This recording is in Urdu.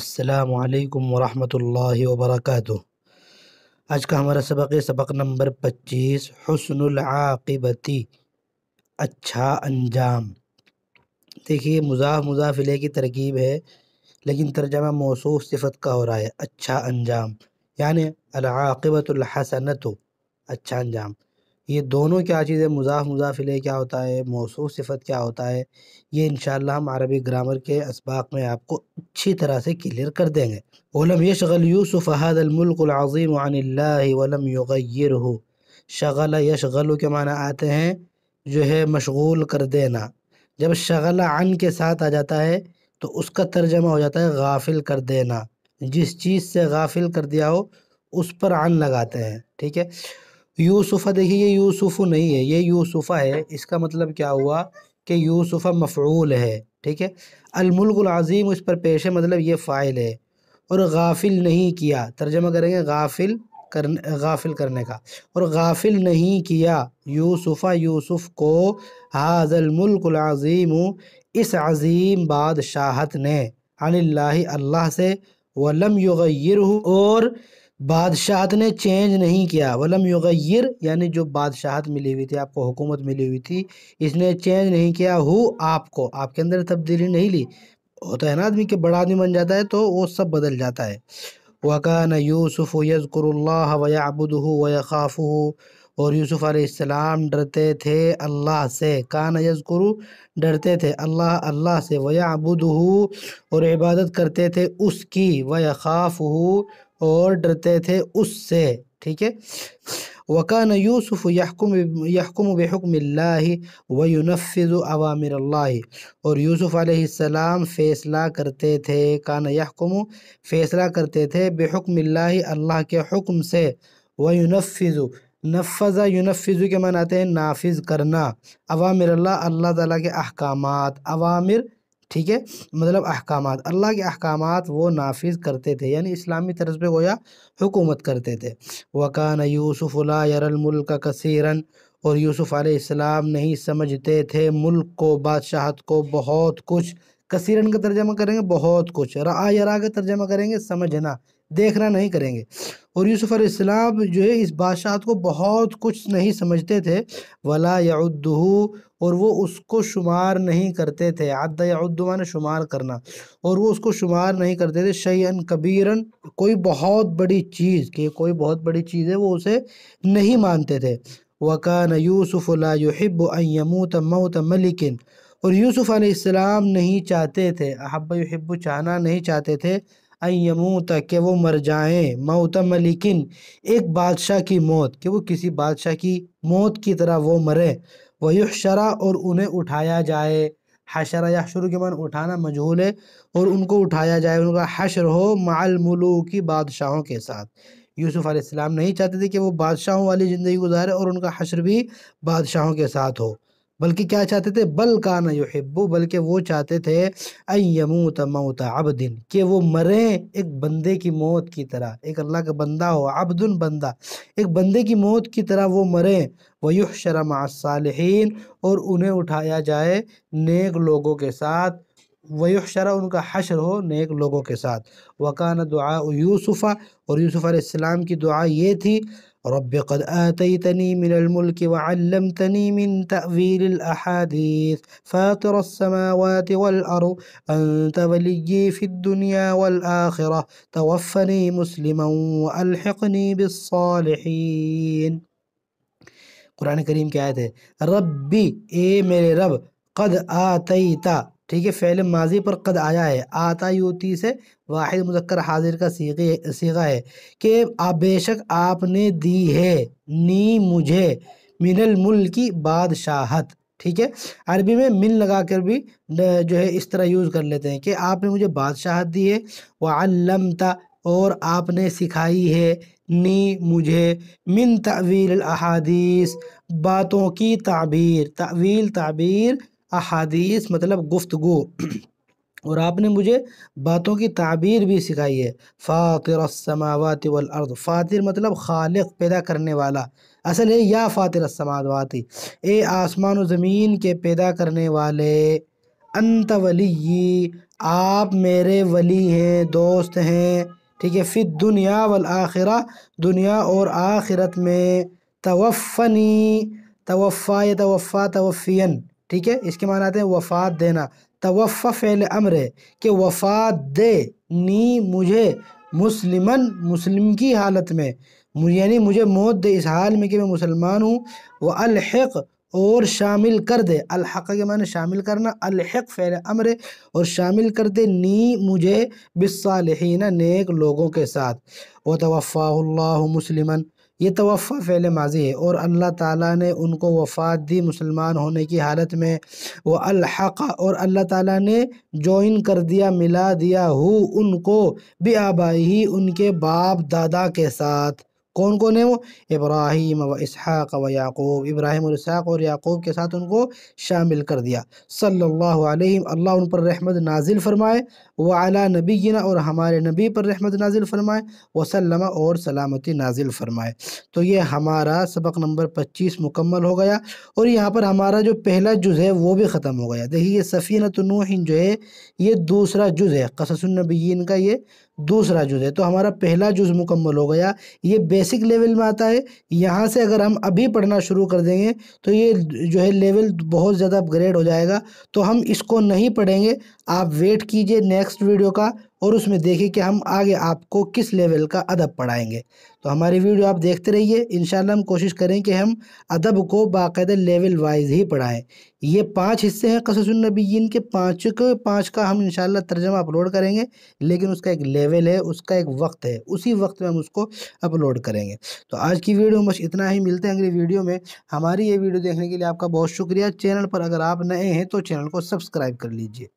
السلام علیکم ورحمۃ اللہ وبرکاتہ آج کا ہمارا سبق ہے سبق نمبر پچیس حسن العاقبتی اچھا انجام دیکھیے مضاف مضاف علیہ کی ترکیب ہے لیکن ترجمہ موصوف صفت کا ہو رہا ہے اچھا انجام یعنی العاقبت الحسنت اچھا انجام یہ دونوں کیا چیزیں مضاف مضاف لے کیا ہوتا ہے موصول صفت کیا ہوتا ہے یہ انشاءاللہ ہم عربی گرامر کے اسباق میں آپ کو اچھی طرح سے کلیئر کر دیں گے وَلَمْ یشغل يُوسُفَ هَذَا الْمُلْقُ الْعَظِيمُ عَنِ اللَّهِ عن اللہ ولم يَشْغَلُ شغل کے معنی آتے ہیں جو ہے مشغول کر دینا جب شغل عن کے ساتھ آ جاتا ہے تو اس کا ترجمہ ہو جاتا ہے غافل کر دینا جس چیز سے غافل کر دیا ہو اس پر عن لگاتے ہیں ٹھیک ہے یوسفہ دیکھیے یہ یوسف نہیں ہے یہ یوسفہ ہے اس کا مطلب کیا ہوا کہ یوسفہ مفعول ہے ٹھیک ہے الملک العظیم اس پر پیش ہے مطلب یہ فائل ہے اور غافل نہیں کیا ترجمہ کریں گے غافل کرنے غافل کرنے کا اور غافل نہیں کیا یوسفہ یوسف کو حاض الملک العظیم اس عظیم بادشاہت نے عن اللہ اللہ سے ولم یغیرہ اور بادشاہت نے چینج نہیں کیا ولم یغیر یعنی جو بادشاہت ملی ہوئی تھی آپ کو حکومت ملی ہوئی تھی اس نے چینج نہیں کیا ہو آپ کو آپ کے اندر تبدیلی نہیں لی ہوتا ہے نا آدمی کہ بڑا آدمی بن جاتا ہے تو وہ سب بدل جاتا ہے وَكَانَ يُوسُفُ یوسف یزکر اللہ وَيَخَافُهُ اور یوسف علیہ السلام ڈرتے تھے اللہ سے کان یذکرو ڈرتے تھے اللہ اللہ سے ویعبدہو اور عبادت کرتے تھے اس کی ویخافہو اور ڈرتے تھے اس سے ٹھیک ہے وکان یوسف یحکم بحکم اللہ وینفذ عوامر اللہ اور یوسف علیہ السلام فیصلہ کرتے تھے کان یحکم فیصلہ کرتے تھے بحکم اللہ اللہ کے حکم سے وینفذ نفذ یونفذو کے معنی آتے ہیں نافذ کرنا عوامر اللہ اللہ تعالیٰ کے احکامات عوامر ٹھیک ہے مطلب احکامات اللہ کے احکامات وہ نافذ کرتے تھے یعنی اسلامی طرز پہ گویا حکومت کرتے تھے وکان یوسف اللہ یر الملک کا کثیرن اور یوسف علیہ السلام نہیں سمجھتے تھے ملک کو بادشاہت کو بہت کچھ کثیرن کا ترجمہ کریں گے بہت کچھ یرا کا ترجمہ کریں گے سمجھنا دیکھنا نہیں کریں گے اور یوسف علیہ السلام جو ہے اس بادشاہت کو بہت کچھ نہیں سمجھتے تھے ولا یادہ اور وہ اس کو شمار نہیں کرتے تھے عد یا الدََا شمار کرنا اور وہ اس کو شمار نہیں کرتے تھے شعیٰ کبیرن کوئی بہت بڑی چیز کہ کوئی بہت بڑی چیز ہے وہ اسے نہیں مانتے تھے وَكَانَ يُوسُفُ لَا يُحِبُّ أَن يَمُوتَ مَوْتَ مَلِكٍ اور یوسف علیہ السلام نہیں چاہتے تھے احب چاہنا نہیں چاہتے تھے ایموتا کہ وہ مر جائیں ملکن ایک بادشاہ کی موت کہ وہ کسی بادشاہ کی موت کی طرح وہ مرے وہ اور انہیں اٹھایا جائے حشرا یا شروع کے من اٹھانا مجھول ہے اور ان کو اٹھایا جائے ان کا حشر ہو مع الملوکی کی بادشاہوں کے ساتھ یوسف علیہ السلام نہیں چاہتے تھے کہ وہ بادشاہوں والی زندگی گزارے اور ان کا حشر بھی بادشاہوں کے ساتھ ہو بلکہ کیا چاہتے تھے بل کا نہ بلکہ وہ چاہتے تھے ایموت موت عبد کہ وہ مریں ایک بندے کی موت کی طرح ایک اللہ کا بندہ ہو عبد بندہ ایک بندے کی موت کی طرح وہ مریں ویحشر مع الصالحین اور انہیں اٹھایا جائے نیک لوگوں کے ساتھ ويحشر ان کا حشر ہو نیک لوگوں کے ساتھ وكان دعاء يوسف اور يوسف علیہ السلام کی دعا یہ تھی رب قد آتيتني من الملك وعلمتني من تأويل الأحاديث فاطر السماوات والأرض أنت ولي في الدنيا والآخرة توفني مسلما وألحقني بالصالحين قرآن الكريم كي آيات ربي اي میرے رب قد آتيت ٹھیک ہے فعل ماضی پر قد آیا ہے آتا یوتی سے واحد مذکر حاضر کا سیکھے ہے کہ بے شک آپ نے دی ہے نی مجھے من الملک کی بادشاہت ٹھیک ہے عربی میں من لگا کر بھی جو ہے اس طرح یوز کر لیتے ہیں کہ آپ نے مجھے بادشاہت دی ہے وہ اور آپ نے سکھائی ہے نی مجھے من تعویل الحادیث باتوں کی تعبیر تعویل تعبیر احادیث مطلب گفتگو اور آپ نے مجھے باتوں کی تعبیر بھی سکھائی ہے فاطر السماوات والارض فاطر مطلب خالق پیدا کرنے والا اصل ہے یا فاطر السماوات اے آسمان و زمین کے پیدا کرنے والے انت ولی آپ میرے ولی ہیں دوست ہیں ٹھیک ہے فی دنیا والآخرہ دنیا اور آخرت میں توفنی توفا توفا توفین ٹھیک ہے اس کے معنی آتے ہیں وفات دینا توفع امر ہے کہ وفات دے نی مجھے مسلمن مسلم کی حالت میں یعنی مجھے موت دے اس حال میں کہ میں مسلمان ہوں وہ الحق اور شامل کر دے الحق کے معنی شامل کرنا الحق فعل امر اور شامل کر دے نی مجھے بصالحین نیک لوگوں کے ساتھ وہ توفع اللہ مسلمن یہ توفع فعل ماضی ہے اور اللہ تعالیٰ نے ان کو وفات دی مسلمان ہونے کی حالت میں وہ الحق اور اللہ تعالیٰ نے جوائن کر دیا ملا دیا ہو ان کو بے آبائی ان کے باپ دادا کے ساتھ کون کون ہے وہ ابراہیم و اسحاق و یعقوب ابراہیم اسحاق و یعقوب کے ساتھ ان کو شامل کر دیا صلی اللہ علیہ اللہ ان پر رحمت نازل فرمائے وہ اعلیٰ اور ہمارے نبی پر رحمت نازل فرمائے وسلم اور سلامتی نازل فرمائے تو یہ ہمارا سبق نمبر پچیس مکمل ہو گیا اور یہاں پر ہمارا جو پہلا جز ہے وہ بھی ختم ہو گیا دیکھیے سفینت نوح جو ہے یہ دوسرا جز ہے قصص النبیین کا یہ دوسرا جز ہے تو ہمارا پہلا جز مکمل ہو گیا یہ بیسک لیول میں آتا ہے یہاں سے اگر ہم ابھی پڑھنا شروع کر دیں گے تو یہ جو ہے لیول بہت زیادہ اپ گریڈ ہو جائے گا تو ہم اس کو نہیں پڑھیں گے آپ ویٹ کیجئے نیکسٹ نیکسٹ ویڈیو کا اور اس میں دیکھیں کہ ہم آگے آپ کو کس لیول کا ادب پڑھائیں گے تو ہماری ویڈیو آپ دیکھتے رہیے انشاءاللہ ہم کوشش کریں کہ ہم ادب کو باقاعدہ لیول وائز ہی پڑھائیں یہ پانچ حصے ہیں قصص النبیین کے پانچ پانچ کا ہم انشاءاللہ ترجمہ اپلوڈ کریں گے لیکن اس کا ایک لیول ہے اس کا ایک وقت ہے اسی وقت میں ہم اس کو اپلوڈ کریں گے تو آج کی ویڈیو مش اتنا ہی ملتے ہیں اگلی ویڈیو میں ہماری یہ ویڈیو دیکھنے کے لیے آپ کا بہت شکریہ چینل پر اگر آپ نئے ہیں تو چینل کو سبسکرائب کر لیجیے